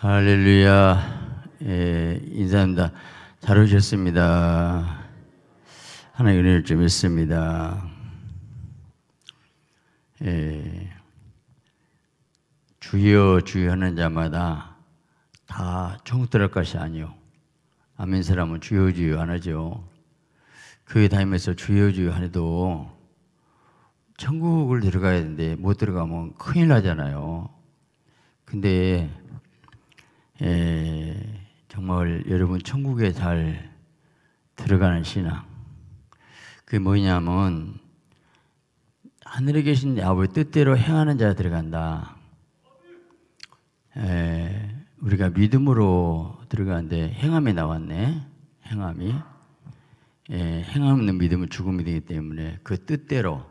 할렐루야. 예, 인사합니다. 잘 오셨습니다. 하나의 은혜를 좀 있습니다. 예, 주여 주여 하는 자마다 다 종들할 것이 아니요. 아멘 사람은 주여 주여 안 하죠. 교회 다니면서 주여 주여 안해도 천국을 들어가야 되는데 못 들어가면 큰일 나잖아요. 근데 에, 예, 정말 여러분 천국에 잘 들어가는 신앙. 그게 뭐냐면 하늘에 계신 아버지 뜻대로 행하는 자가 들어간다. 에, 예, 우리가 믿음으로 들어가는데 행함이 나왔네. 행함이. 예, 행함 없는 믿음은 죽음이 되기 때문에 그 뜻대로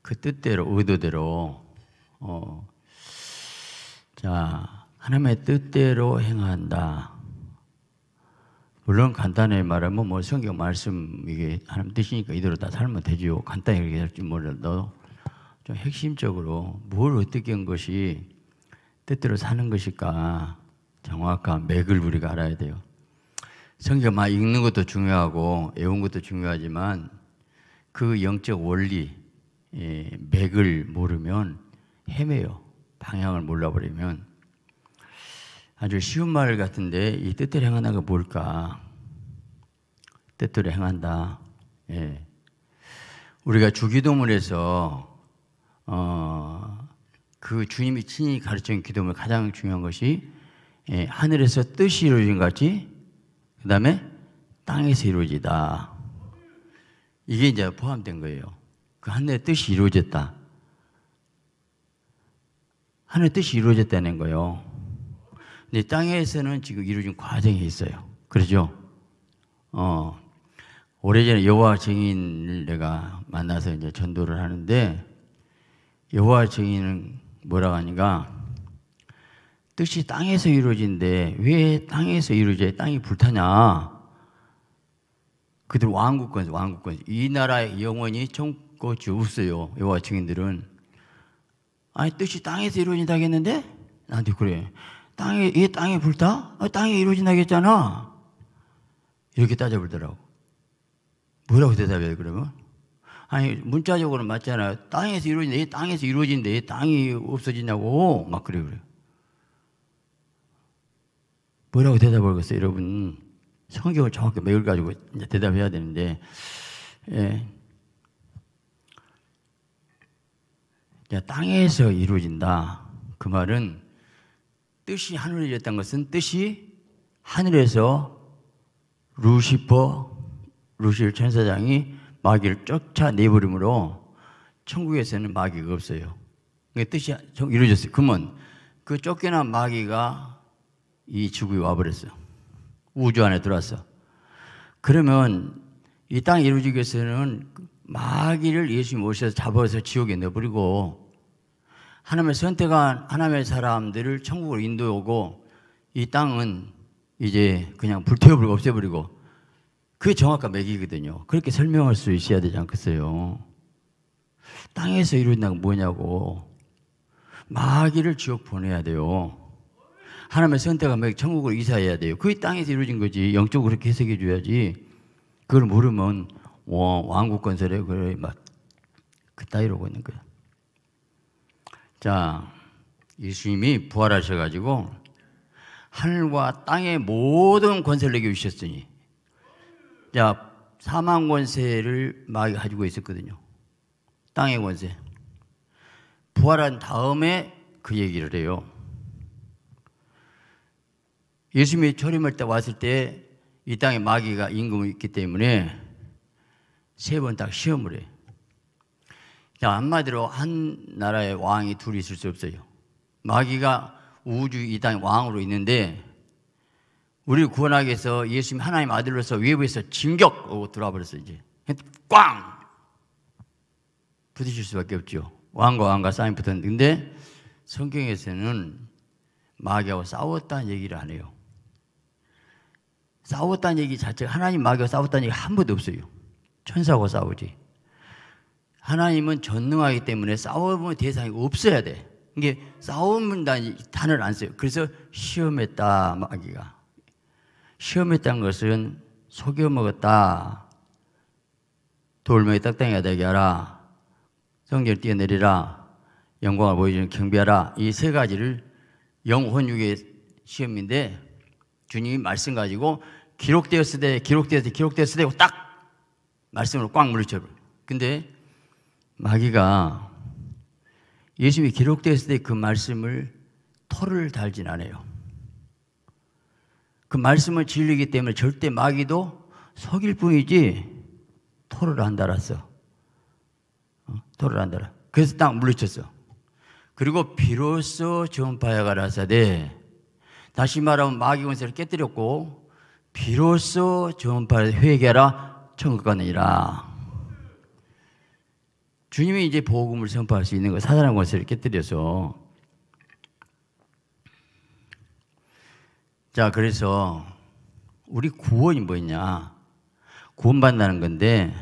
그 뜻대로 의도대로 어, 자 하나님의 뜻대로 행한다. 물론 간단히 말하면 뭐 성경 말씀 이게 하나님 뜻이니까 이대로 다 살면 되지 간단히 그렇게 할지 몰라도 좀 핵심적으로 뭘 어떻게 한 것이 뜻대로 사는 것일까 정확한 맥을 우리가 알아야 돼요. 성경 막 읽는 것도 중요하고 외운 것도 중요하지만 그 영적 원리 예, 맥을 모르면 헤매요. 방향을 몰라버리면 아주 쉬운 말 같은데 이 뜻대로 행한다가 뭘까? 뜻대로 행한다. 예. 우리가 주기도문에서 어, 그 주님이 친히 가르친 기도문 가장 중요한 것이 예, 하늘에서 뜻이 이루어진 같이 그 다음에 땅에서 이루어지다. 이게 이제 포함된 거예요. 그 하늘의 뜻이 이루어졌다. 하늘의 뜻이 이루어졌다는 거예요. 근데 땅에서는 지금 이루어진 과정이 있어요. 그러죠? 어, 오래전에 여호와 증인을 내가 만나서 이제 전도를 하는데 여호와 증인은 뭐라고 하니까 뜻이 땅에서 이루어진데 왜 땅에서 이루어져 땅이 불타냐? 그들 왕국권, 왕국권. 이 나라에 영원히 총고지 없어요. 여호와 증인들은. 아니 뜻이 땅에서 이루어진다 했는데? 나한테 그래. 땅에, 이 땅에 불타? 어, 땅에 이루어진다겠잖아. 이렇게 따져보더라고. 뭐라고 대답해요, 그러면? 아니, 문자적으로 맞잖아. 땅에서 이루어진데, 땅에서 이루어진데, 땅이 없어지냐고. 막 그래, 그래. 뭐라고 대답하겠어요, 여러분? 성경을 정확히 맥을 가지고 대답해야 되는데, 예. 땅에서 이루어진다. 그 말은 뜻이 하늘에 열렸다는 것은 뜻이 하늘에서 루시퍼, 루시엘 천사장이 마귀를 쫓아내버림으로 천국에서는 마귀가 없어요. 그 뜻이 이루어졌어요. 그러면 그 쫓겨난 마귀가 이 지구에 와버렸어. 우주 안에 들어왔어. 그러면 이 땅 이루어지기 위해서는 마귀를 예수님 오셔서 잡아서 지옥에 넣어버리고 하나님의 선택한 하나님의 사람들을 천국으로 인도하고 이 땅은 이제 그냥 불태워버리고 없애버리고 그게 정확한 맥이거든요. 그렇게 설명할 수 있어야 되지 않겠어요? 땅에서 이룬다는 루건 뭐냐고. 마귀를 지옥 보내야 돼요. 하나님의 선택한 맥 천국으로 이사해야 돼요. 그게 땅에서 이루어진 거지. 영적으로 그렇게 해석해 줘야지. 그걸 모르면 왕국 건설에 그래 막 그따위로 걷는 거야. 자, 예수님이 부활하셔가지고 하늘과 땅의 모든 권세를 내게 주셨으니 자, 사망 권세를 막 가지고 있었거든요. 땅의 권세. 부활한 다음에 그 얘기를 해요. 예수님이 초림할 때 왔을 때 이 땅에 마귀가 임금이 있기 때문에 세 번 딱 시험을 해그 한마디로 한 나라의 왕이 둘이 있을 수 없어요. 마귀가 우주 이 땅의 왕으로 있는데 우리 구원하기 위해서 예수님 하나님 아들로서 외부에서 진격 들어와 버렸어 이제 꽝 부딪힐 수밖에 없죠. 왕과 왕과 싸움 붙었는데 성경에서는 마귀하고 싸웠다는 얘기를 안 해요. 싸웠다는 얘기 자체가 하나님 마귀와 싸웠다는 얘기 한 번도 없어요. 천사하고 싸우지. 하나님은 전능하기 때문에 싸움의 대상이 없어야 돼. 이게 싸움은 단을 안 써요. 그래서 시험했다 마귀가 시험했다는 것은 속여 먹었다. 돌멩이 딱딱이가 되게 하라. 성전 뛰어내리라. 영광을 보여주는 경비하라. 이 세 가지를 영혼육의 시험인데 주님이 말씀 가지고 기록되었을 때 기록되었을 때 기록되었을 때딱 말씀으로 꽉 물리쳐요. 근데 마귀가 예수님이 기록되어 을때 그 말씀을 토를 달진 않아요. 그말씀을진리기 때문에 절대 마귀도 속일 뿐이지 토를 안 달았어. 어? 토를 안 달아. 그래서 딱 물리쳤어. 그리고 비로소 전파야가 라사대 다시 말하면 마귀 권세를 깨뜨렸고 비로소 전파를 회개하라 천국 가느니라. 주님이 이제 복음을 선포할 수 있는 거 사단의 권세를 깨뜨려서 자 그래서 우리 구원이 뭐냐 구원받는다는 건데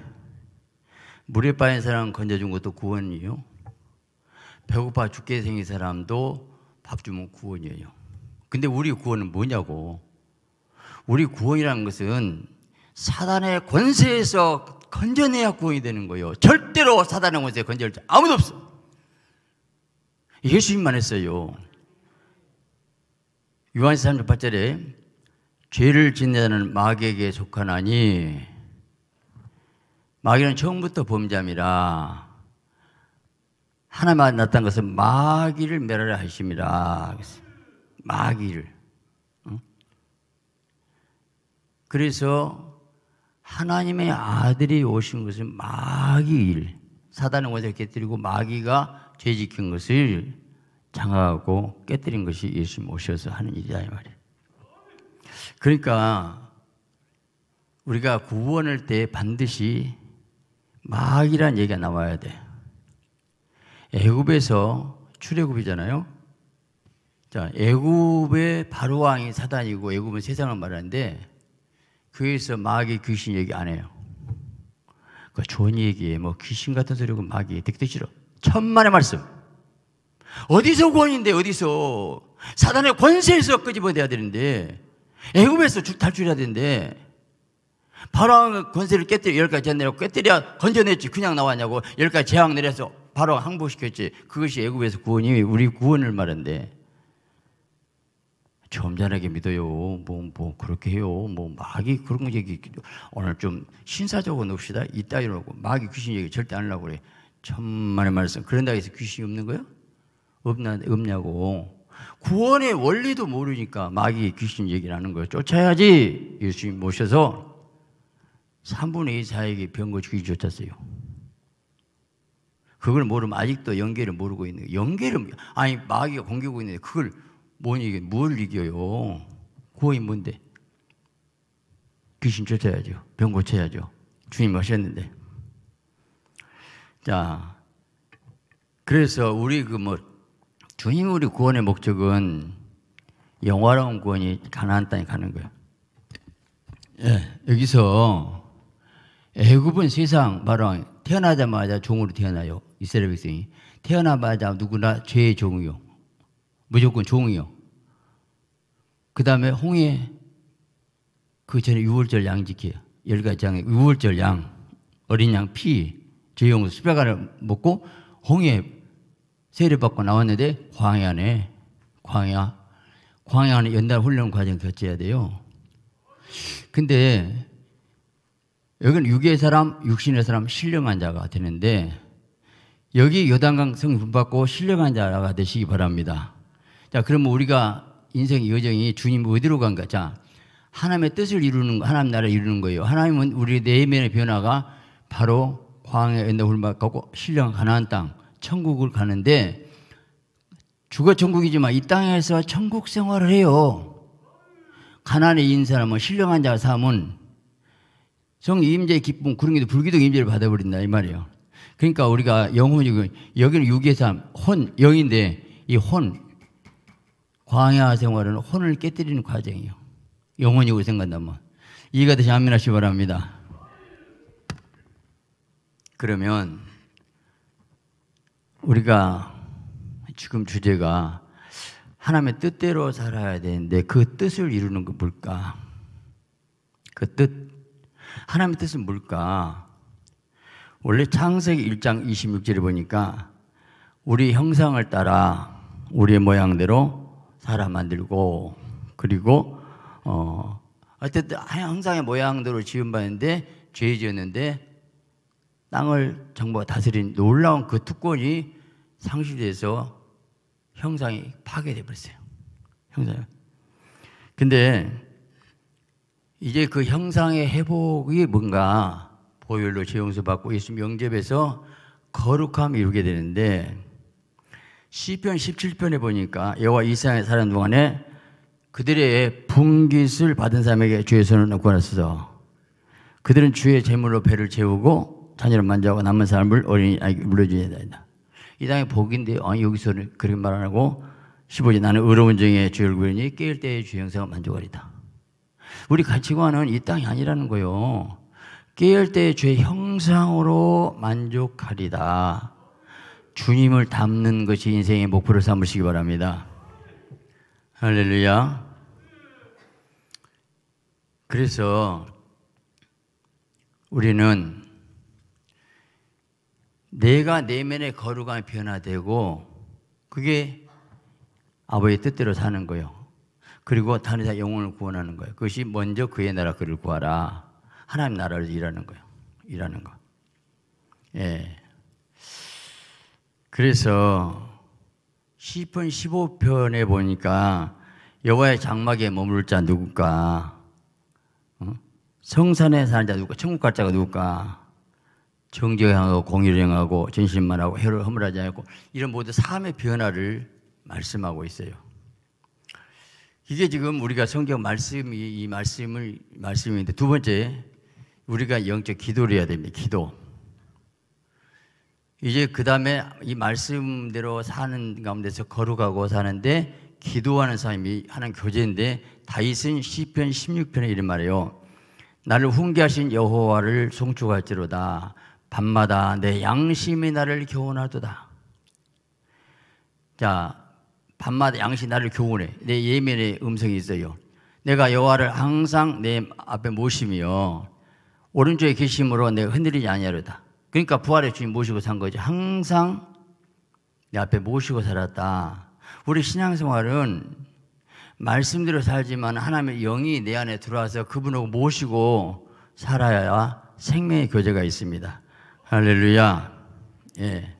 물에 빠진 사람 건져준 것도 구원이요 배고파 죽게 생긴 사람도 밥 주면 구원이에요 근데 우리 구원은 뭐냐고 우리 구원이라는 것은 사단의 권세에서 건져내야 구원이 되는 거예요. 절대로 사단의 권세 건져낼 자 아무도 없어. 예수님만 했어요. 요한서 3장 8절에 죄를 짓는 마귀에게 속하나니 마귀는 처음부터 범죄함이라 하나만 났던 것은 마귀를 멸하라 하십니다. 마귀를. 그래서 하나님의 아들이 오신 것은 마귀일. 사단의 원세를 깨뜨리고 마귀가 죄 지킨 것을 장악하고 깨뜨린 것이 예수님 오셔서 하는 일이다 이 말이에요. 그러니까 우리가 구원할 때 반드시 마귀란 얘기가 나와야 돼. 애굽에서 출애굽이잖아요. 자, 애굽의 바로 왕이 사단이고 애굽은 세상을 말하는데 교회에서 마귀 귀신 얘기 안 해요. 그 좋은 얘기에 뭐 귀신 같은 소리고 마귀 듣기 싫어. 천만의 말씀. 어디서 권인데 어디서 사단의 권세에서 끄집어내야 되는데 애굽에서 탈출해야 되는데 바로 권세를 깨뜨려 열 가지 제한내라 깨뜨려 건져냈지 그냥 나왔냐고 열 가지 재앙 내려서 바로 항복시켰지 그것이 애굽에서 구원이 우리 구원을 말한데 점잖하게 믿어요. 뭐, 뭐, 그렇게 해요. 뭐, 마귀 그런 얘기, 오늘 좀 신사적으로 놉시다. 이따위로 마귀 귀신 얘기 절대 안 하려고 그래. 천만의 말씀. 그런다고 해서 귀신이 없는 거야? 없나, 없냐고. 구원의 원리도 모르니까 마귀 귀신 얘기를 는거예 쫓아야지 예수님 모셔서 3분의 2 사에게 병 고치기 쫓았어요. 그걸 모르면 아직도 영계를 모르고 있는 거예요. 영계를, 아니, 마귀가 공격하고 있는데 그걸 뭔 이게 뭘 이겨요? 구원이 뭔데? 귀신 쫓아야죠. 병 고쳐야죠. 주님 하셨는데. 자, 그래서 우리 그 뭐 주님 우리 구원의 목적은 영화로운 구원이 가나안 땅에 가는 거예요. 예, 여기서 애굽은 세상 바로 태어나자마자 종으로 태어나요. 이스라엘 백성이 태어나자마자 누구나 죄의 종이요. 무조건 종이요. 그 다음에 홍해 그 전에 유월절 양지키요. 열가장에 지 유월절 양 어린 양 피, 제용을 수백알을 먹고 홍해 세례받고 나왔는데 광해 안에 광야 광야 안에 연달 훈련 과정 거쳐야 돼요. 근데 여기는 육의 사람, 육신의 사람 신령한 자가 되는데 여기 요단강 성분 받고 신령한 자가 되시기 바랍니다. 자, 그러면 우리가 인생의 여정이 주님 어디로 간가? 자, 하나님의 뜻을 이루는 하나님 나라를 이루는 거예요. 하나님은 우리 내면의 네 변화가 바로 광야 옛날 훌막 가고 신령 가나안 땅 천국을 가는데 주가 천국이지만 이 땅에서 천국 생활을 해요. 가난에 인 사람은 신령한 자 삶은 성임재 기쁨 그런 게 불기둥 임재를 받아버린다 이 말이에요. 그러니까 우리가 영혼이 그 여기는 육의 삶, 혼 영인데 이혼 광야 생활은 혼을 깨뜨리는 과정이요. 영혼이 고생간다면. 이가 다시 안민하시기 바랍니다. 그러면 우리가 지금 주제가 하나님의 뜻대로 살아야 되는데 그 뜻을 이루는 게 뭘까? 그 뜻. 하나님의 뜻은 뭘까? 원래 창세기 1장 26절에 보니까 우리 형상을 따라 우리의 모양대로 사라 만들고 그리고 어 어쨌든 항상의 모양대로 지은 바인데 죄 지었는데 땅을 정부가 다스린 놀라운 그 특권이 상실돼서 형상이 파괴돼 버렸어요. 형상. 근데 이제 그 형상의 회복이 뭔가 보혈로 죄용서 받고 예수 영접해서 거룩함 이루게 되는데 시편 17편에 보니까 여호와 이스라엘 사는 동안에 그들의 분깃을 받은 사람에게 주의 손을 놓고 났어. 그들은 주의 재물로 배를 채우고 자녀를 만져고 남은 사람을 어린이에게 물려주어야 된다. 이 땅의 복인데 아니 여기서는 그렇게 말안 하고 15절 나는 의로운 종의 주의 얼굴이니 깨일 때의 주의 형상을 만족하리다. 우리 가치관은 이 땅이 아니라는 거요. 깨일 때의 주의 형상으로 만족하리다. 주님을 닮는 것이 인생의 목표를 삼으시기 바랍니다. 할렐루야. 그래서 우리는 내가 내면의 거룩함이 변화되고 그게 아버지의 뜻대로 사는 거예요. 그리고 다른 사 영혼을 구원하는 거예요. 그것이 먼저 그의 나라 그를 구하라. 하나님 나라를 일하는 거예요. 일하는 거. 예. 그래서 1 0편 15편에 보니까 여호와의 장막에 머물 자 누굴까? 어? 성산에 사는 자 누굴까? 천국 갈 자가 누굴까? 정죄하고 공의를 행하고 진실만 하고 해를 허물하지 않고 이런 모든 삶의 변화를 말씀하고 있어요. 이게 지금 우리가 성경 말씀이 이 말씀을 말씀인데 두 번째 우리가 영적 기도를 해야 됩니다. 기도. 이제 그 다음에 이 말씀대로 사는 가운데서 걸어가고 사는데 기도하는 삶이 하는 교제인데 다윗은 시편 16편에 이런 말이에요. 나를 훈계하신 여호와를 송축할지로다. 밤마다 내 양심이 나를 교훈하도다. 자, 밤마다 양심이 나를 교훈해. 내 예민의 음성이 있어요. 내가 여호와를 항상 내 앞에 모시며 오른쪽에 계심으로 내가 흔들리지 아니하려다. 그러니까 부활의 주님 모시고 산 거죠. 항상 내 앞에 모시고 살았다. 우리 신앙생활은 말씀대로 살지만 하나님의 영이 내 안에 들어와서 그분을 모시고 살아야 생명의 교제가 있습니다. 할렐루야. 예.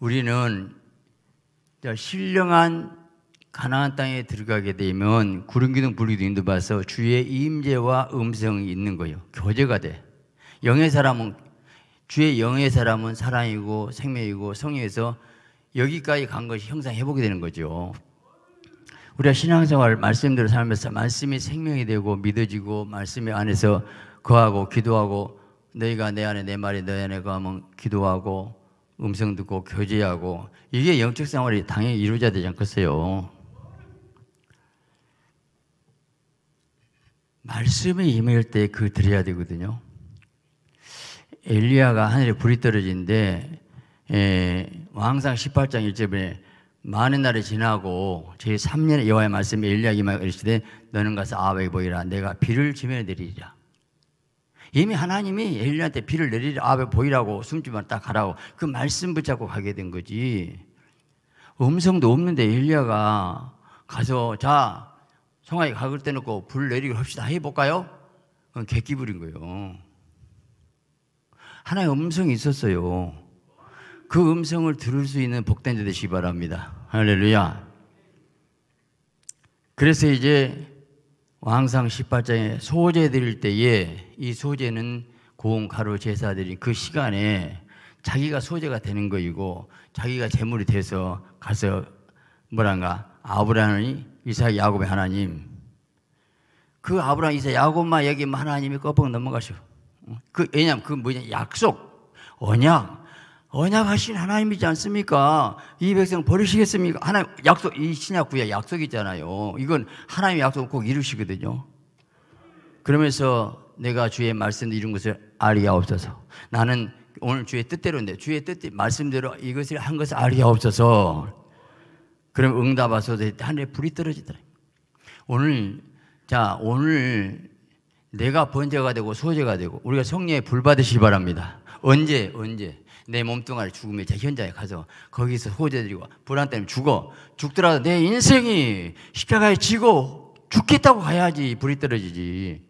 우리는 신령한 가나안 땅에 들어가게 되면 구름기둥 불기둥 인도받서 주의 임재와 음성이 있는 거예요. 교제가 돼. 영의 사람은 주의 영의 사람은 사랑이고 생명이고 성령에서 여기까지 간 것이 형상 해보게 되는 거죠. 우리가 신앙생활 말씀대로 살면서 말씀이 생명이 되고 믿어지고 말씀 안에서 거하고 기도하고 너희가 내 안에 내 말이 너희 안에 거하면 기도하고 음성 듣고 교제하고 이게 영적 생활이 당연히 이루어져야 되지 않겠어요. 말씀에 임할 때 그 드려야 되거든요. 엘리야가 하늘에 불이 떨어진데 예, 왕상 18장 1절에 많은 날이 지나고 제3년에 여호와의 말씀이 엘리야기만 이르시되 너는 가서 아베 보이라 내가 비를 지면에 내리리라 이미 하나님이 엘리야한테 비를 내리라 리 아베 보이라고 숨지만 딱 가라고 그 말씀 붙잡고 가게 된 거지 음성도 없는데 엘리야가 가서 자 성하에 가글 떼놓고 불 내리고 합시다 해볼까요? 그건 개기불인 거예요 하나의 음성이 있었어요. 그 음성을 들을 수 있는 복된 자 되시기 바랍니다. 할렐루야. 그래서 이제 왕상 18장에 소제 드릴 때에 이 소제는 고운 가루 제사드린 그 시간에 자기가 소재가 되는 거이고 자기가 재물이 돼서 가서 뭐란가 아브라함이 이삭 야곱의 하나님 그 아브라함 이삭 야곱만 여기면 하나님이 꺼뻑 넘어가시오 그, 왜냐면 그 뭐냐, 약속, 언약. 언약하신 하나님이지 않습니까? 이 백성 버리시겠습니까? 하나님 약속, 이 신약구에 약속이잖아요. 이건 하나님의 약속꼭 이루시거든요. 그러면서 내가 주의 말씀 이룬 것을 아리아옵소서. 나는 오늘 주의 뜻대로인데 주의 뜻 말씀대로 이것을 한 것을 아리아옵소서. 그럼 응답하소서 하늘에 불이 떨어지더라. 오늘 자 오늘 내가 번제가 되고 소제가 되고 우리가 성령에 불받으시기 바랍니다. 언제 언제 내 몸뚱아리 죽음의 제 현장에 가서 거기서 소제들이고 불안 때문에 죽어 죽더라도 내 인생이 십자가에 지고 죽겠다고 가야지 불이 떨어지지.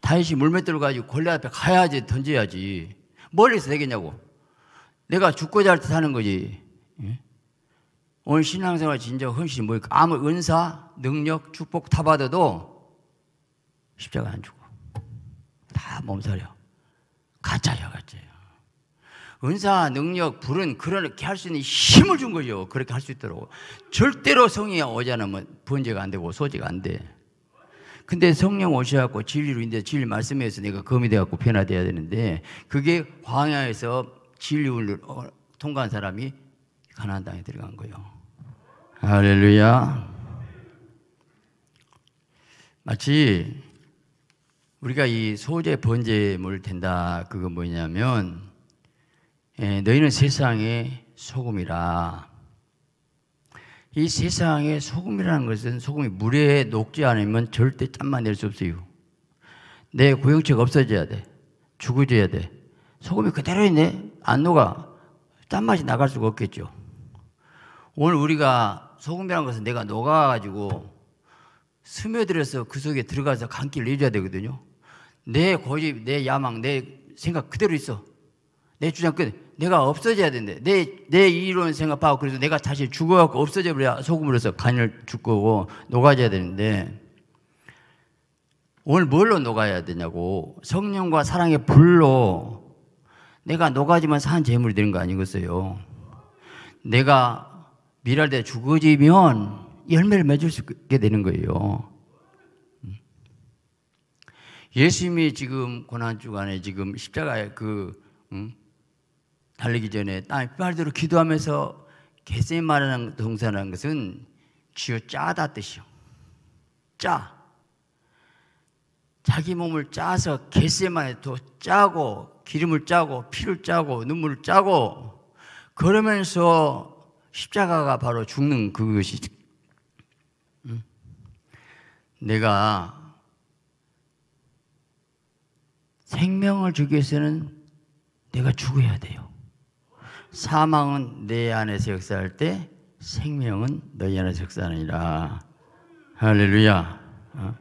다윗 물맷돌 가지고 골리 앞에 가야지 던져야지 멀리서 되겠냐고. 내가 죽고자 할때 사는 거지. 응? 오늘 신앙생활 진짜 헌신이 뭘 아무 은사, 능력, 축복 다 받아도 십자가 안 주고 다 몸살이야. 가짜야 가짜야. 은사, 능력, 불은 그렇게 할 수 있는 힘을 준 거죠. 그렇게 할 수 있도록. 절대로 성령이 오지 않으면 번제가 안 되고 소재가 안 돼. 근데 성령 오셔갖고 진리로 인데 진리 말씀에서 내가 검이 돼갖고 변화돼야 되는데 그게 광야에서 진리를 어, 통과한 사람이 가나 땅에 들어간 거예요. 할렐루야. 마치 우리가 이 소재 번제물 된다 그거 뭐냐면 에, 예, 너희는 세상의 소금이라 이 세상의 소금이라는 것은 소금이 물에 녹지 않으면 절대 짠맛 낼 수 없어요. 내 고용체가 없어져야 돼. 죽어져야 돼. 소금이 그대로 있네. 안 녹아. 짠맛이 나갈 수가 없겠죠. 오늘 우리가 소금이라는 것은 내가 녹아가지고 스며들어서 그 속에 들어가서 감기를 내줘야 되거든요. 내 고집, 내 야망, 내 생각 그대로 있어. 내 주장 끝. 내가 없어져야 된대. 내, 내 이론 생각하 그래서 내가 다시 죽어갖고 없어져 버려야 소금으로서 간을 줄 거고 녹아져야 되는데 오늘 뭘로 녹아야 되냐고 성령과 사랑의 불로 내가 녹아지면 산 재물이 되는 거 아니겠어요? 내가 미랄대 죽어지면 열매를 맺을 수 있게 되는 거예요. 예수님이 지금 고난 주간에 지금 십자가에 그 음? 달리기 전에 땅에 빨아로 기도하면서 개세마라는 동사라는 것은 쥐어 짜다 뜻이요. 짜. 자기 몸을 짜서 개세만에 더 짜고 기름을 짜고 피를 짜고 눈물을 짜고 그러면서 십자가가 바로 죽는 그것이 응? 음, 내가 생명을 주기 위해서는 내가 죽어야 돼요. 사망은 내 안에서 역사할 때 생명은 너희 안에서 역사하느니라. 할렐루야. 어?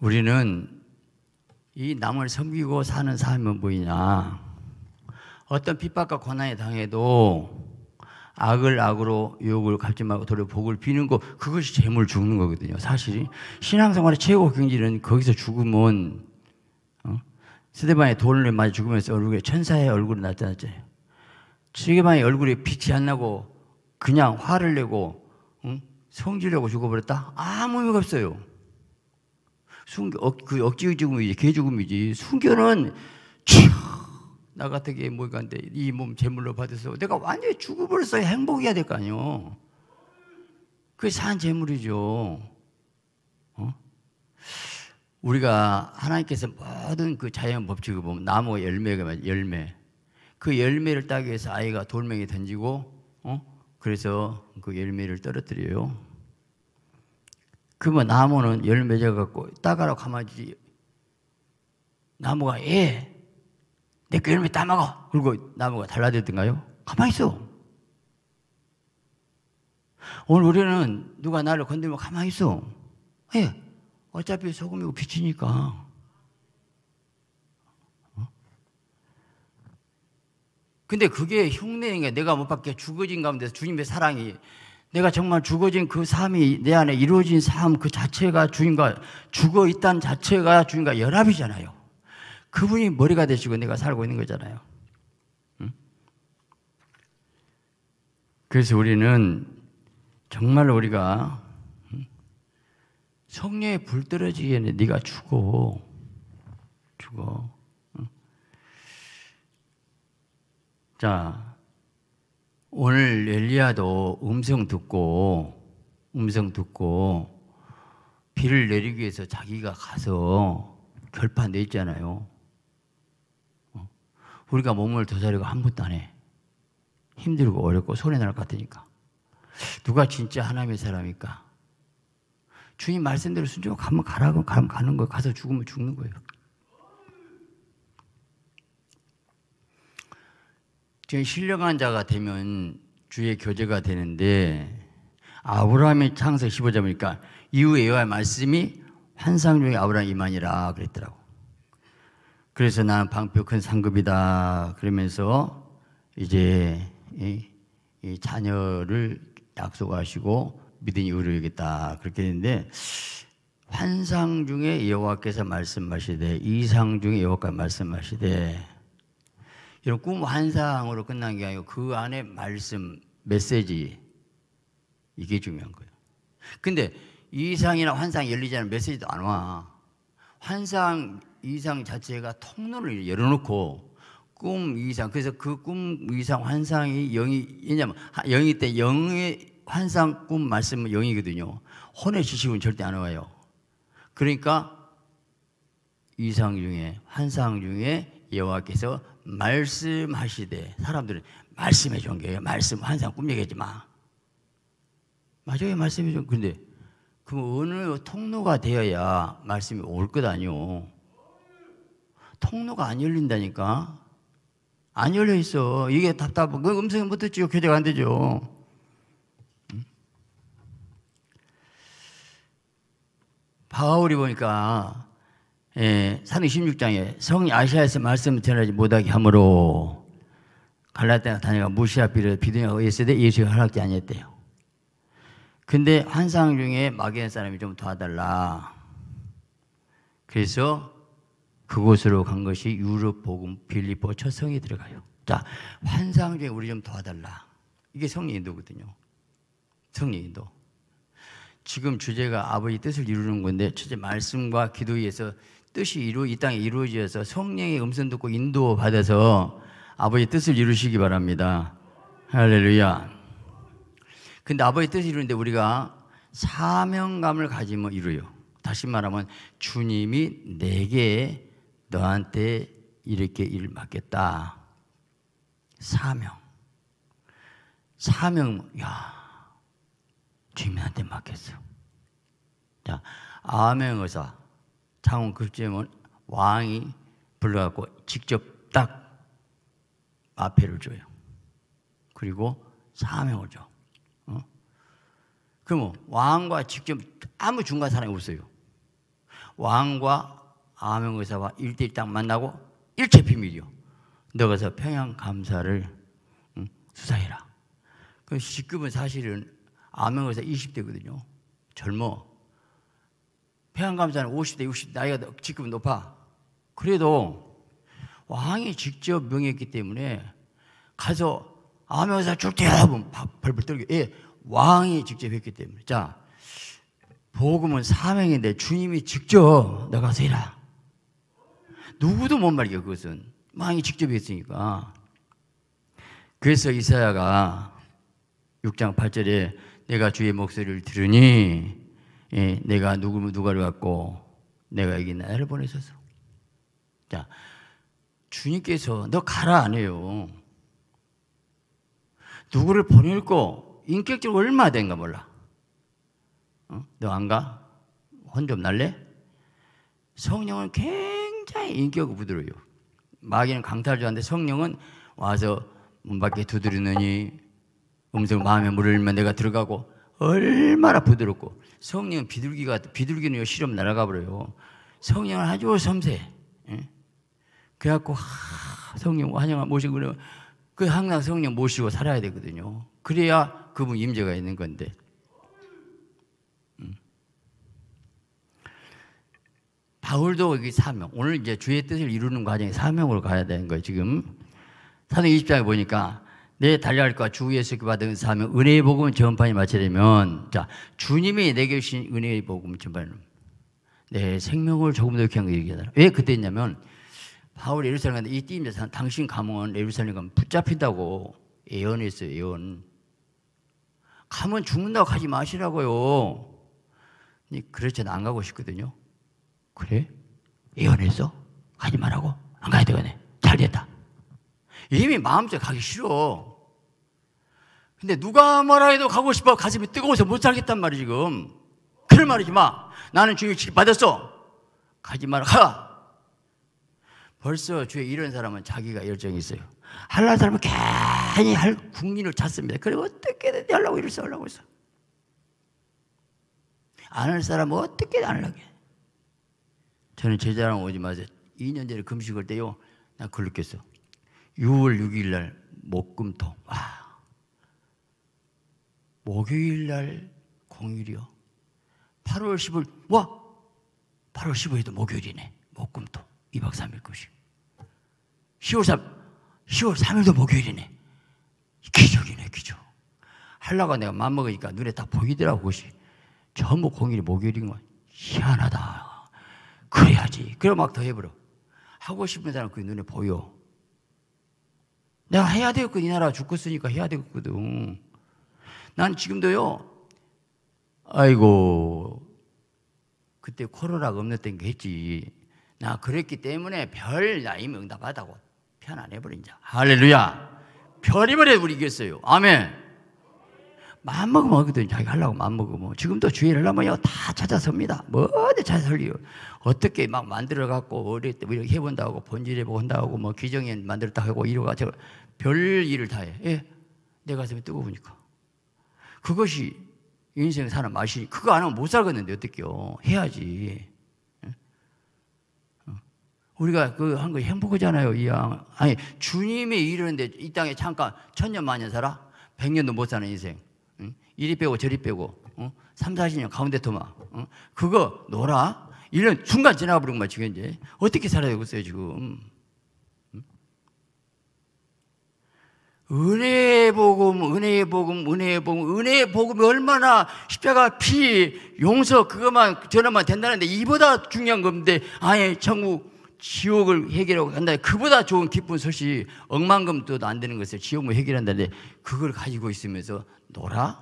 우리는 이 남을 섬기고 사는 삶은 뭐냐? 어떤 핍박과 고난에 당해도 악을 악으로 욕을 갚지 말고 도를 복을 비는 거 그것이 재물 죽는 거거든요. 사실 신앙생활의 최고 경지는 거기서 죽으면 스데반의 돌을 맞아 죽으면서 얼굴에 천사의 얼굴이 나타났잖아요. 스데반의 얼굴이 빛이 안 나고 그냥 화를 내고 응? 성질내고 죽어버렸다? 아무 의미가 없어요. 숨, 억, 그 억지 죽음이지, 개 죽음이지. 순교는 나 같은 게 뭐가 안돼. 이몸 제물로 받아서 내가 완전히 죽어버렸어야 행복해야 될 거 아니요. 그게 산 제물이죠. 우리가 하나님께서 모든 그 자연 법칙을 보면 나무 열매가 열매 그 열매를 따기 위해서 아이가 돌멩이 던지고 어 그래서 그 열매를 떨어뜨려요. 그러면 나무는 열매져 갖고 따가라 가만히 나무가 예내 그 열매 따먹어 그리고 나무가 달라졌던가요? 가만히 있어. 오늘 우리는 누가 나를 건드리면 가만히 있어. 예. 어차피 소금이고 빛이니까. 어? 근데 그게 흉내인가 내가 못 받게 죽어진 가운데서 주님의 사랑이 내가 정말 죽어진 그 삶이 내 안에 이루어진 삶 그 자체가 주님과 죽어 있다는 자체가 주님과 연합이잖아요. 그분이 머리가 되시고 내가 살고 있는 거잖아요. 응? 그래서 우리는 정말 우리가 성녀에 불 떨어지기 전에 네가 죽어. 죽어. 자, 오늘 엘리야도 음성 듣고 음성 듣고 비를 내리기 위해서 자기가 가서 결판 냈잖아요. 어. 우리가 몸을 도사리고 아무도안 해. 힘들고 어렵고 소리 날것 같으니까. 누가 진짜 하나님의 사람일까? 주님 말씀대로 순종 가면 가라고 가면 가는 거예요. 가서 죽으면 죽는 거예요. 지금 신령한 자가 되면 주의 교제가 되는데 아브라함의 창세 15장 보니까 이후에 여의 말씀이 환상 중에 아브라함 이만이라 그랬더라고. 그래서 나는 방표 큰 상급이다 그러면서 이제 이, 이 자녀를 약속하시고 믿으니 의로이겠다 그렇게 했는데 환상 중에 여호와께서 말씀하시되 이상 중에 여호와께서 말씀하시되 이런 꿈 환상으로 끝난 게 아니고 그 안에 말씀 메시지 이게 중요한 거예요. 근데 이상이나 환상 열리지 않은 메시지도 안 와. 환상 이상 자체가 통로를 열어놓고 꿈 이상 그래서 그 꿈 이상 환상이 영이 왜냐면 영이 때 영의 환상, 꿈, 말씀은 영이거든요. 혼내주시면 절대 안 와요. 그러니까 이상 중에 환상 중에 여호와께서 말씀하시되 사람들은 말씀해 준 거예요. 말씀 환상 꿈 얘기하지 마. 맞아요, 말씀해 준. 근데 그럼 어느 통로가 되어야 말씀이 올 것 아니오. 통로가 안 열린다니까. 안 열려 있어. 이게 답답한. 그 음성이 못 듣죠. 교제가 안 되죠. 바울이 보니까 예, 316장에 성이 아시아에서 말씀을 전하지 못하게 하므로 갈라디아 다니가 무시아 비를 비드냐 의했으되 예수가 허락지 아니었대요. 근데 환상 중에 마게는 사람이 좀 도와달라. 그래서 그곳으로 간 것이 유럽 복음 빌리포 첫 성이 들어가요. 자, 환상 중에 우리 좀 도와달라. 이게 성리인도거든요. 성리인도. 지금 주제가 아버지 뜻을 이루는 건데 첫째 말씀과 기도에 의해서 뜻이 이루 이 땅에 이루어져서 성령의 음성 듣고 인도 받아서 아버지 뜻을 이루시기 바랍니다. 할렐루야. 근데 아버지 뜻을 이루는데 우리가 사명감을 가지면 이루요. 다시 말하면 주님이 내게 너한테 이렇게 일 맡겠다. 사명. 사명. 야. 주님한테 맡겼어. 자, 아멘 의사 창원 급제문 왕이 불러갖고 직접 딱 마패를 줘요. 그리고 사명을 줘. 어? 그러면 왕과 직접 아무 중간 사람이 없어요. 왕과 아멘 의사와 일대일딱 만나고 일체 비밀이요. 너가서 평양 감사를 응? 수사해라. 그 직급은 사실은 암행걸사 20대거든요. 젊어. 폐암 감자는 50대, 60대 나이가 지금 높아. 그래도 왕이 직접 명했기 때문에 가서 암에 의사 줄게요 하면 벌벌 떨게. 예, 왕이 직접 했기 때문에. 자, 복음은 사명인데 주님이 직접 나가서 해라. 누구도 못 말겨 그것은 왕이 직접 했으니까. 그래서 이사야가 6장 8절에 내가 주의 목소리를 들으니 예, 내가 누구 누가를 갖고 내가 여기 나를 보내셔서 자 주님께서 너 가라 안 해요. 누구를 보낼고 인격적으로 얼마 된가 몰라. 어? 너안 가? 혼 좀 날래? 성령은 굉장히 인격이 부드러워요. 마귀는 강탈주한데 성령은 와서 문 밖에 두드리느니 음성 마음에 물을 면 내가 들어가고 얼마나 부드럽고 성령은 비둘기가 비둘기는 시험 날아가 버려요. 성령은 아주 섬세. 예? 그래갖고 하, 성령 환영 모시고 그러면 그 항상 성령 모시고 살아야 되거든요. 그래야 그분 임재가 있는 건데. 음. 바울도 여기 사명. 오늘 이제 주의 뜻을 이루는 과정에 사명으로 가야 되는 거예요. 지금 사도행 20장에 보니까 내달려갈할 것, 주 예수께 받은 사명, 은혜의 복음 전파에 맞치려면 자, 주님이 내게 주신 은혜의 복음 전파는 내 생명을 조금 더 귀한 거 얘기하더라. 왜 그때 했냐면, 바울 예루살렘 갔는이 띠임자 당신 감은 예루살렘 가면 붙잡힌다고 예언했어요, 예언. 가면 죽는다고 가지 마시라고요. 그렇지, 안 가고 싶거든요. 그래? 예언했어? 가지 말라고? 안 가야 되겠네. 잘 됐다. 이미 마음속에 가기 싫어. 근데 누가 뭐라 해도 가고 싶어 가슴이 뜨거워서 못 살겠단 말이 지금. 그런 말이지 마. 나는 주의 지식 받았어. 가지 마라. 가. 벌써 주의 이런 사람은 자기가 열정이 있어요. 할라 사람은 괜히 할 국민을 찾습니다. 그리고 어떻게든 하려고 이럴어 하려고 했어. 안할 사람은 어떻게든 하려고 해. 저는 제자랑 오지 마세요. 2년 전에 금식할 때요. 나 그걸 게했어 6월 6일 날 목금토. 와. 목요일 날 공휴일이요. 8월 10일 와 뭐? 8월 15일도 목요일이네. 목금토 2박 3일 것이. 10월 3 10월 3일도 목요일이네. 기적이네 기적. 할라고 내가 맘 먹으니까 눈에 딱 보이더라고 그것이. 전부 공휴일이 목요일인 거야. 희한하다. 그래야지. 그럼 막 더 해버려. 하고 싶은 사람 그 눈에 보여. 내가 해야 되겠고 이 나라 죽겠으니까 해야 되겠거든. 난 지금도요, 아이고, 그때 코로나가 없었던 게 했지. 나 그랬기 때문에 별 나이 응답하다고 편안해버린 자. 할렐루야. 별이 버려 우리 이겼어요. 아멘. 마음먹으면 하거든. 자기 하려고 마음먹으면. 뭐. 지금도 주의를 하면요. 다 찾아섭니다. 뭐든 찾아설리요. 어떻게 막 만들어갖고, 어릴 때 뭐 이렇게 해본다고, 본질해보고 뭐 한다고, 뭐 기정에 만들었다 고 하고, 이러고, 저별 일을 다 해. 예. 내 가슴이 뜨거우니까. 그것이 인생 사는 맛이 그거 안 하면 못 살겠는데 어떡해요. 해야지. 우리가 그 한 거 행복하잖아요, 이 양. 아니, 주님이 이러는데 이 땅에 잠깐 천년 만년 살아? 백년도 못 사는 인생. 이리 빼고 저리 빼고, 응? 3, 4년 가운데 토막. 그거 놀아? 1년 순간 지나버린 거지 이제. 어떻게 살아야 되겠어요, 지금. 은혜의 복음, 은혜의 복음, 은혜의 복음, 은혜의 복음이 얼마나 십자가 피, 용서 그것만 전화만 된다는데 이보다 중요한 건데 아예 천국 지옥을 해결하고 간다 그보다 좋은 기쁜 소식 억만금 도안 되는 것을 지옥을 해결한다는데 그걸 가지고 있으면서 놀아?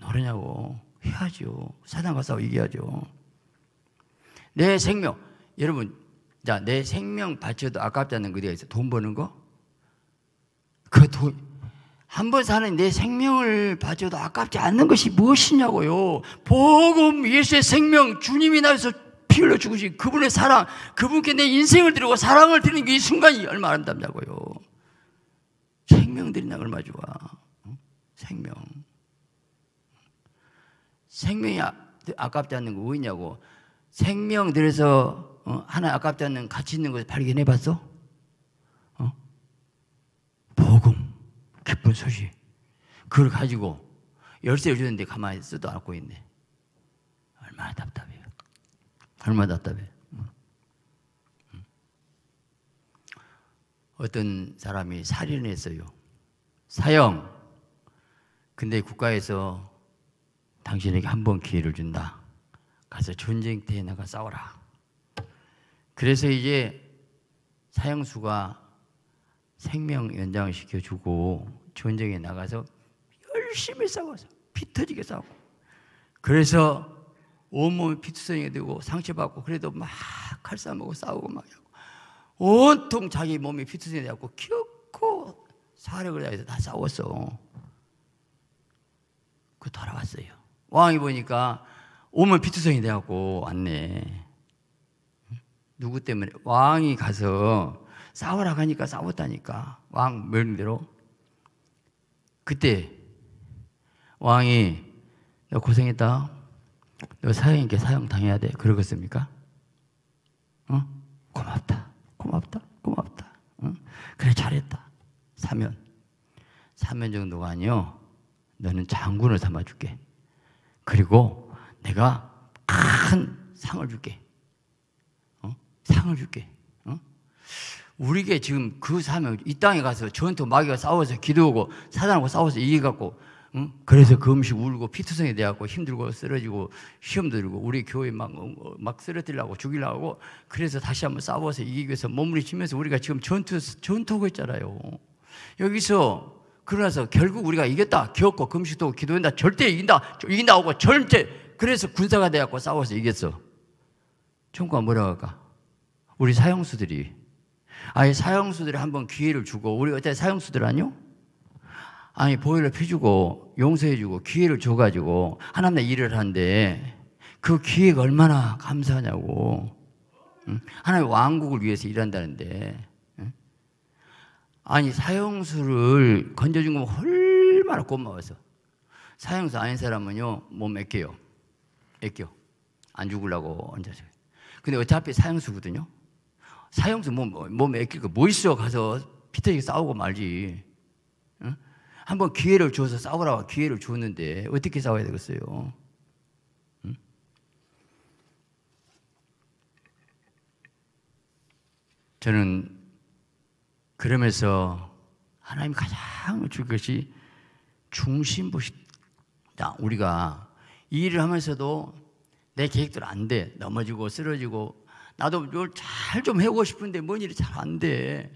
놀으냐고 해야죠. 사단가 싸워 이겨야죠. 내 생명 여러분 자 내 생명 바쳐도 아깝지 않은 그대가 있어 돈 버는 거그 돈, 한 번 사는 내 생명을 봐줘도 아깝지 않는 것이 무엇이냐고요. 복음, 예수의 생명, 주님이 나에서 피 흘려 죽으신 그분의 사랑, 그분께 내 인생을 드리고 사랑을 드리는 게이 순간이 얼마나 아름답냐고요. 생명 드리나 얼마 좋아. 생명. 생명이 아, 아깝지 않는 거 뭐냐고. 생명 들여서 어, 하나 아깝지 않는 가치 있는 것을 발견해 봤어? 기쁜 소식. 그걸 가지고 열쇠를 주는데 가만히 있어도 안고 있네. 얼마나 답답해요. 얼마나 답답해. 어떤 사람이 살인했어요. 사형. 근데 국가에서 당신에게 한 번 기회를 준다. 가서 전쟁터에 나가 싸워라. 그래서 이제 사형수가 생명 연장시켜주고 전쟁에 나가서 열심히 싸워서 피 터지게 싸우고 그래서 온몸이 피투성이 되고 상처받고 그래도 막 칼싸움고 싸우고 막 하고 온통 자기 몸이 피투성이 되고 결코 사력을 다해서 다 싸웠어 그 돌아왔어요 왕이 보니까 오면 피투성이 돼갖고 왔네 누구 때문에 왕이 가서 싸우라 하니까 싸웠다니까 왕 명대로 그때 왕이 너 고생했다. 너 사형이니까 사형 당해야 돼. 그러겠습니까? 어? 고맙다. 고맙다. 고맙다. 어? 그래 잘했다. 사면 사면 정도가 아니요. 너는 장군을 삼아줄게. 그리고 내가 큰 상을 줄게. 어? 상을 줄게. 어? 우리에게 지금 그 사명, 이 땅에 가서 전투 마귀가 싸워서 기도하고 사단하고 싸워서 이겨갖고 응? 그래서 금식 그 울고 피투성이 돼갖고 힘들고 쓰러지고 시험 들고 우리 교회 막, 막 쓰러뜨리려고 죽이려고 그래서 다시 한번 싸워서 이기기 위해서 몸부리치면서 우리가 지금 전투, 전투고 있잖아요. 여기서 그러나서 결국 우리가 이겼다, 기었고 금식도 기도한다, 절대 이긴다, 이긴다 하고 절대 그래서 군사가 돼갖고 싸워서 이겼어. 총과 뭐라고 할까? 우리 사형수들이 아예 사형수들이 한번 기회를 주고 우리 어때 사형수들 아니요? 아니 보혈을 피주고 용서해주고 기회를 줘가지고 하나님의 일을 한데 그 기회가 얼마나 감사하냐고 하나님 왕국을 위해서 일한다는데 아니 사형수를 건져준 거 얼마나 고마워서 사형수 아닌 사람은요 몸 애껴요 껴안 죽으려고 앉아서 근데 어차피 사형수거든요 사형수 몸에 낄 거뭐 그 있어 가서 피터지게 싸우고 말지. 응? 한번 기회를 줘서 싸우라고 기회를 줬는데 어떻게 싸워야 되겠어요? 응? 저는 그러면서 하나님 가장 줄 것이 중심보시다. 우리가 이 일을 하면서도 내 계획대로 안 돼. 넘어지고 쓰러지고 나도 이걸 잘 좀해보고 싶은데 뭔 일이 잘 안 돼.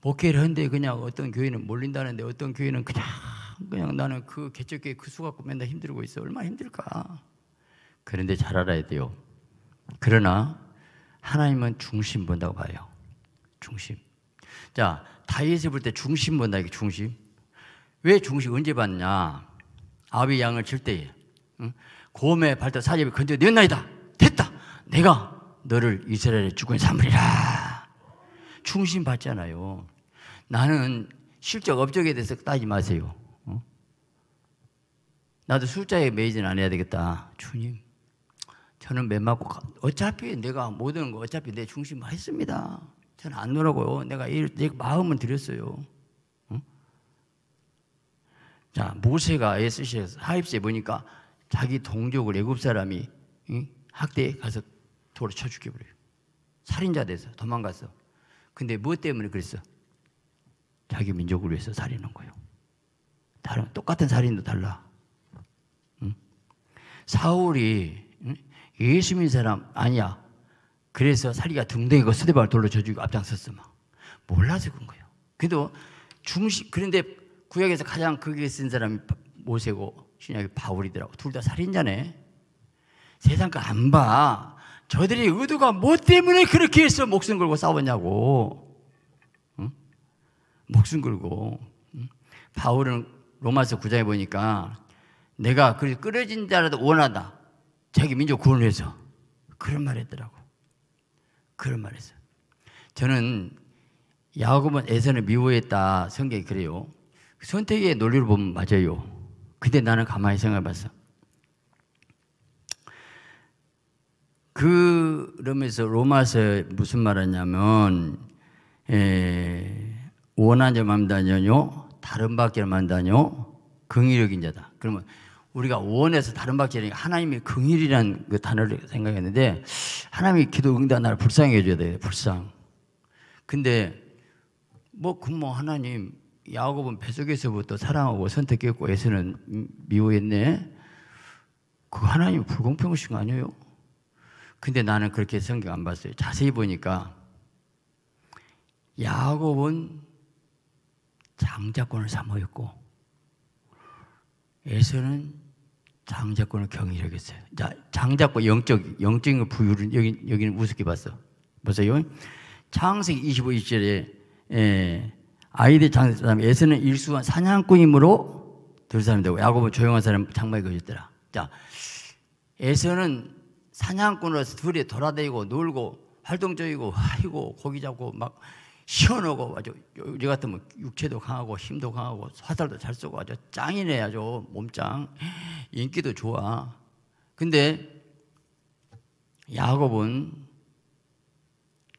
목회를 하는데 그냥 어떤 교회는 몰린다는데 어떤 교회는 그냥 그냥 나는 그 개척교회 그수 갖고 맨날 힘들고 있어. 얼마나 힘들까. 그런데 잘 알아야 돼요. 그러나 하나님은 중심 본다고 봐요. 중심. 자, 다이에서 볼때 중심 본다, 이게 중심. 왜 중심 언제 봤냐? 아비 양을 칠 때에. 응? 곰의 발톱 사집이 건져 내었나이다. 됐다. 내가 너를 이스라엘의 주권 삼으리라. 충신 받잖아요. 나는 실적 업적에 대해서 따지 마세요. 어? 나도 숫자에 매진 안 해야 되겠다. 주님, 저는 매 맞고 가. 어차피 내가 모든 거 어차피 내 중심 뭐 했습니다. 저는 안 노라고요. 내가 일, 내 마음은 드렸어요. 어? 자 모세가 에스시에서 하입세 보니까 자기 동족을 애굽 사람이 응? 학대에 가서 돌쳐 죽여버려요. 살인자 돼서 도망갔어. 근데 무엇 뭐 때문에 그랬어? 자기 민족을 위해서 살인한 거예요. 다른 똑같은 살인도 달라. 응? 사울이 응? 예수 믿 사람 아니야. 그래서 살기가 등등이고 스데반을 돌로 쳐주이고 앞장섰어 막. 몰라서 그런 거예요. 그래도 중심 그런데 구약에서 가장 크게 쓴 사람이 모세고 신약의 바울이더라고. 둘 다 살인자네. 세상 거 안 봐. 저들이 의도가 뭐 때문에 그렇게 해서 목숨 걸고 싸웠냐고. 응? 목숨 걸고. 응? 바울은 로마서 9장에 보니까 내가 그 끌어진 자라도 원하다. 자기 민족 구원 을 해서. 그런 말 했더라고. 그런 말했어 저는 야곱은 에서는 미워했다. 성경이 그래요. 선택의 논리를 보면 맞아요. 근데 나는 가만히 생각해 봤어. 그러면서 로마서에 무슨 말하냐면 에, 원한 자만 다녀요 다른 밖에만 다녀 긍일력인 자다. 그러면 우리가 원에서 다른 밖에 하나님의 긍일이라는 그 단어를 생각했는데 하나님이 기도 응답 나를 불쌍해 줘야 돼 불쌍. 근데 뭐 그뭐 하나님 야곱은 배속에서부터 사랑하고 선택했고 에서는 미워했네. 그 하나님 불공평하신 거 아니에요? 근데 나는 그렇게 성경 안 봤어요. 자세히 보니까 야곱은 장자권을 사모했고 에서는 장자권을 경이력했어요. 자, 장자권 영적 영적인 부유를 여기 여기는 우습게 봤어. 보세요. 창세기 25절에 예, 아이들 장사람 에서는 일수한 사냥꾼이므로 들사람 되고 야곱은 조용한 사람 장막에 거졌더라. 자, 에서는 사냥꾼으로서 둘이 돌아다니고 놀고 활동적이고 아이고 고기 잡고 막 시원하고 아주 우리 같으면 뭐 육체도 강하고 힘도 강하고 화살도 잘 쏘고 아주 짱이네 아주 몸짱 인기도 좋아 근데 야곱은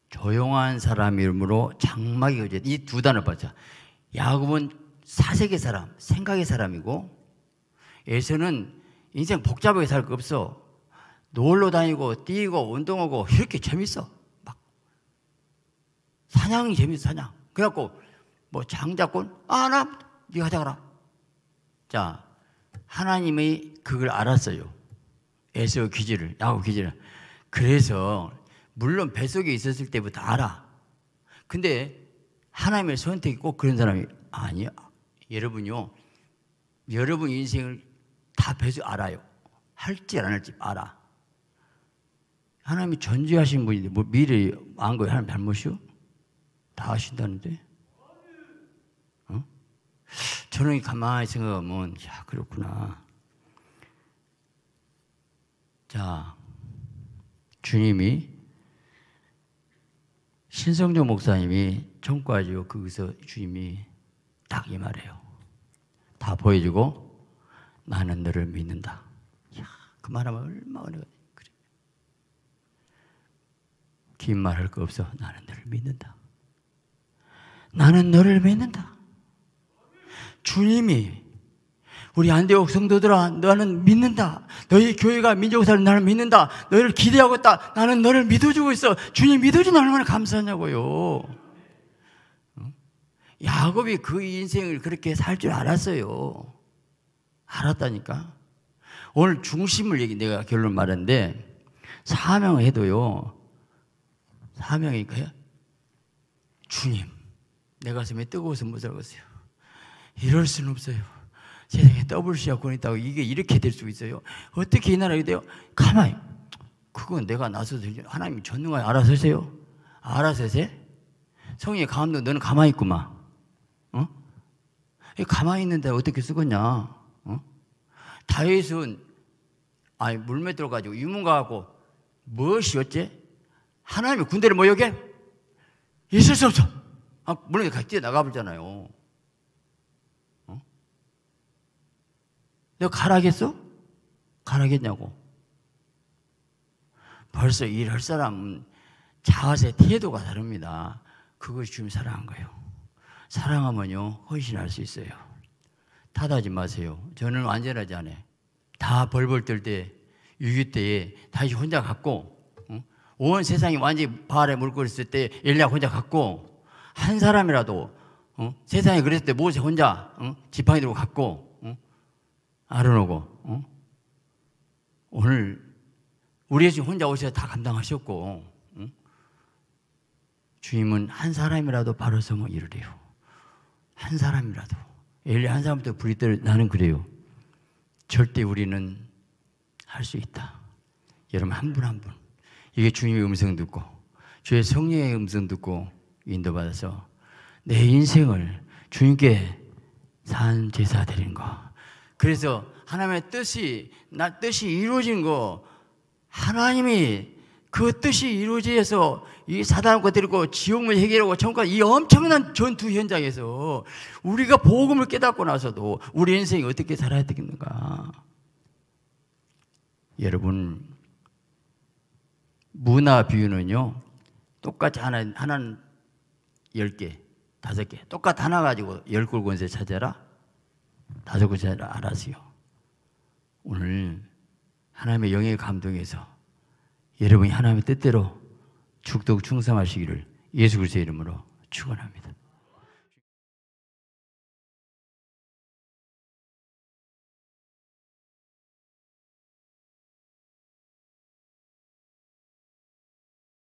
조용한 사람이므로 장막이 어제 이 두 단어 봐자 야곱은 사색의 사람 생각의 사람이고 에서는 인생 복잡하게 살 거 없어 놀러 다니고 뛰고 운동하고 이렇게 재밌어. 막 사냥이 재밌어 사냥. 그래갖고 뭐 장자권 아나 네가 자라. 자 하나님의 그걸 알았어요. 에스 기질을 야곱 기질을. 그래서 물론 뱃속에 있었을 때부터 알아. 근데 하나님의 선택이 꼭 그런 사람이 아니야. 여러분요. 여러분 인생을 다 배수 알아요. 할지 안 할지 알아. 하나님이 존재하신 분인데 뭐 미리 안 거예요? 하나님 잘못이요? 다 아신다는데? 어? 저는 가만히 생각하면 야 그렇구나. 자 주님이 신성조 목사님이 청구지고 거기서 주님이 딱 이말이요다 보여주고 나는 너를 믿는다. 야, 그 말하면 얼마나 긴말할거 없어. 나는 너를 믿는다. 나는 너를 믿는다. 주님이 우리 안대옥 성도들아 너는 믿는다. 너희 교회가 민족사를 나를 믿는다. 너희를 기대하고 있다. 나는 너를 믿어주고 있어. 주님 믿어주는 얼마나 감사하냐고요. 야곱이 그 인생을 그렇게 살 줄 알았어요. 알았다니까. 오늘 중심을 얘기 내가 결론 말했는데 사명해도요. 사명이 그야 주님, 내 가슴이 뜨거워서 못 살겠어요. 이럴 수는 없어요. 세상에 WC 여권 있다고 이게 이렇게 될 수 있어요. 어떻게 이 나라가 돼요? 가만히. 그건 내가 나서서 하나님 전능하게 알아서 세요 알아서 세? 성의 감독 너는 가만히 있구만. 어? 가만히 있는데 어떻게 쓰겠냐? 어? 다윗은 아니 물매 들어가지고 유문가하고 무엇이 어째? 하나님의 군대를 모여기 있을 수 없어. 아, 물론 각지에 나가버리잖아요. 어? 내가 가라겠어? 가라겠냐고. 벌써 일할 사람 자아의 태도가 다릅니다. 그것이 주님 사랑한 거예요. 사랑하면요, 헌신할 수 있어요. 탓하지 마세요. 저는 완전하지 않아요. 다 벌벌 떨 때, 유기 때에 다시 혼자 갔고, 온 세상이 완전히 바알에 물고 있을 때 엘리야 혼자 갔고 한 사람이라도 어? 세상에 그랬을 때 모세 혼자 어? 지팡이 들고 갔고 어? 아르노고 어? 오늘 우리 예수 혼자 오셔서 다 감당하셨고 어? 주님은 한 사람이라도 바로 서면 이르래요 한 사람이라도 엘리 한 사람부터 불이 때를 나는 그래요 절대 우리는 할 수 있다 여러분 한 분 한 분. 이게 주님의 음성 듣고 주의 성령의 음성 듣고 인도받아서 내 인생을 주님께 산 제사 드린 거. 그래서 하나님의 뜻이 나 뜻이 이루어진 거 하나님이 그 뜻이 이루어져서 이사단과데리고 지옥을 해결하고 천국까지 이 엄청난 전투 현장에서 우리가 복음을 깨닫고 나서도 우리 인생이 어떻게 살아야 되겠는가? 여러분 문화 비유는요, 똑같이 하나, 하나는 10개, 5개. 똑같이 하나 가지고 10골 권세 찾아라. 다섯 곳에 알아서요. 오늘 하나님의 영의 감동에서 여러분이 하나님의 뜻대로 죽도 충성하시기를 예수 그리스도의 이름으로 축원합니다.